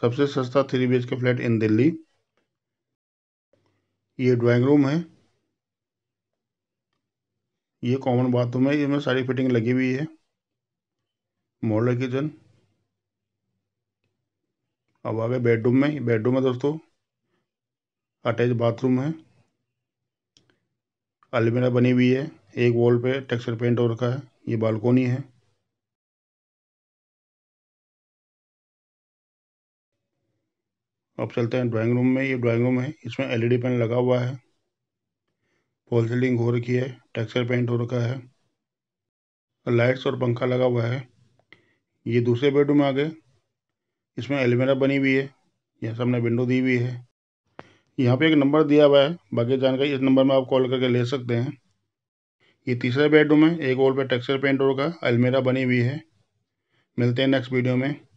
सबसे सस्ता three B के फ्लैट इन दिल्ली ये ड्राइंग रूम है ये कॉमन बाथरूम है इसमें सारी फिटिंग लगी हुई है मॉडल किचन अब आगे बेडरूम में बेडरूम है दोस्तों अटैच बाथरूम है अलमीरा बनी हुई है एक वॉल पे टेक्सचर पेंट हो रखा है ये बालकोनी है अब चलते हैं ड्राइंग रूम में ये ड्राइंग रूम है इसमें एलईडी पेन e लगा हुआ है फॉल सीलिंग हो रखी है टेक्सचर पेंट हो रखा है लाइट्स और पंखा लगा हुआ है ये दूसरे बेडरूम में आ गए इसमें एलमेरा बनी हुई है यहाँ सामने विंडो दी हुई है यहाँ पे एक नंबर दिया हुआ है बाकी जानकारी इस नंबर में आप कॉल करके ले सकते हैं ये तीसरा बेडरूम है एक वॉल पे टेक्सचर पेंट हो रखा है अलमेरा बनी हुई है मिलते हैं नेक्स्ट वीडियो में